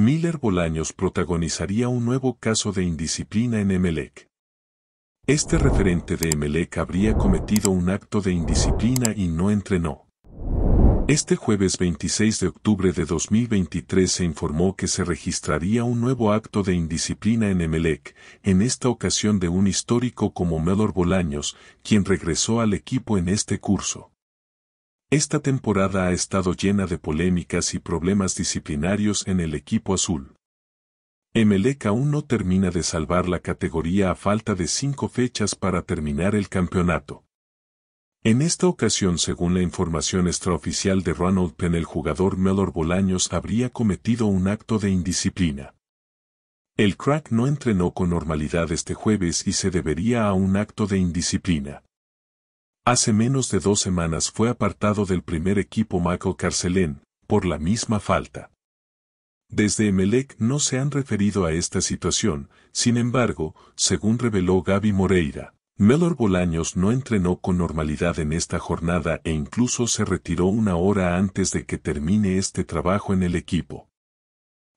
Miller Bolaños protagonizaría un nuevo caso de indisciplina en Emelec. Este referente de Emelec habría cometido un acto de indisciplina y no entrenó. Este jueves 26 de octubre de 2023 se informó que se registraría un nuevo acto de indisciplina en Emelec, en esta ocasión de un histórico como Melor Bolaños, quien regresó al equipo en este curso. Esta temporada ha estado llena de polémicas y problemas disciplinarios en el equipo azul. Emelec aún no termina de salvar la categoría a falta de cinco fechas para terminar el campeonato. En esta ocasión, según la información extraoficial de Ronald Penn, el jugador Melor Bolaños habría cometido un acto de indisciplina. El crack no entrenó con normalidad este jueves y se debería a un acto de indisciplina. Hace menos de dos semanas fue apartado del primer equipo Michael Carcelén, por la misma falta. Desde Emelec no se han referido a esta situación, sin embargo, según reveló Gaby Moreira, Melor Bolaños no entrenó con normalidad en esta jornada e incluso se retiró una hora antes de que termine este trabajo en el equipo.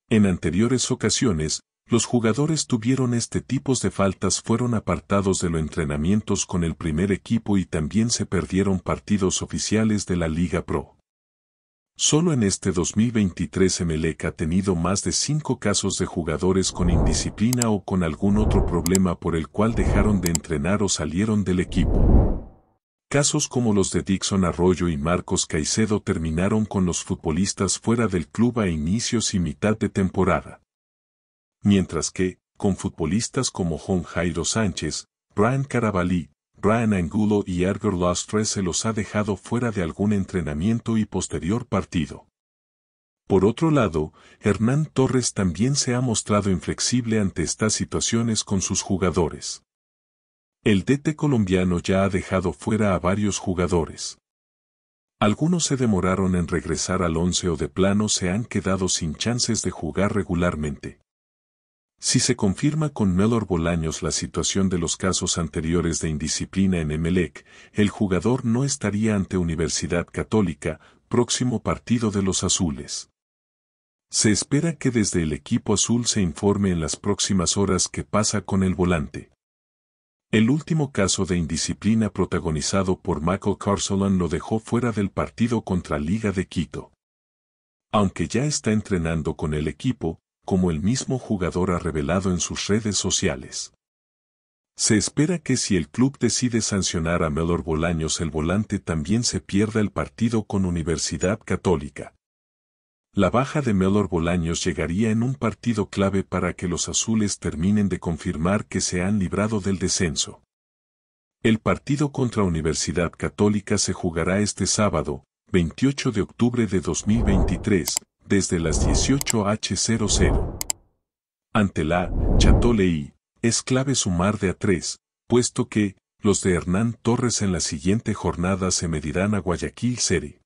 En anteriores ocasiones, los jugadores tuvieron este tipo de faltas fueron apartados de los entrenamientos con el primer equipo y también se perdieron partidos oficiales de la Liga Pro. Solo en este 2023 Emelec ha tenido más de cinco casos de jugadores con indisciplina o con algún otro problema por el cual dejaron de entrenar o salieron del equipo. Casos como los de Dixon Arroyo y Marcos Caicedo terminaron con los futbolistas fuera del club a inicios y mitad de temporada mientras que, con futbolistas como Juan Jairo Sánchez, Brian Carabalí, Brian Angulo y Edgar Lastres se los ha dejado fuera de algún entrenamiento y posterior partido. Por otro lado, Hernán Torres también se ha mostrado inflexible ante estas situaciones con sus jugadores. El DT colombiano ya ha dejado fuera a varios jugadores. Algunos se demoraron en regresar al once o de plano se han quedado sin chances de jugar regularmente. Si se confirma con Melor Bolaños la situación de los casos anteriores de indisciplina en Emelec, el jugador no estaría ante Universidad Católica, próximo partido de los azules. Se espera que desde el equipo azul se informe en las próximas horas qué pasa con el volante. El último caso de indisciplina protagonizado por Michael Carsolan lo dejó fuera del partido contra Liga de Quito. Aunque ya está entrenando con el equipo, como el mismo jugador ha revelado en sus redes sociales. Se espera que si el club decide sancionar a Melor Bolaños el volante también se pierda el partido con Universidad Católica. La baja de Melor Bolaños llegaría en un partido clave para que los azules terminen de confirmar que se han librado del descenso. El partido contra Universidad Católica se jugará este sábado, 28 de octubre de 2023, desde las 18H00. Ante la es clave sumar de a tres, puesto que los de Hernán Torres en la siguiente jornada se medirán a Guayaquil Serie.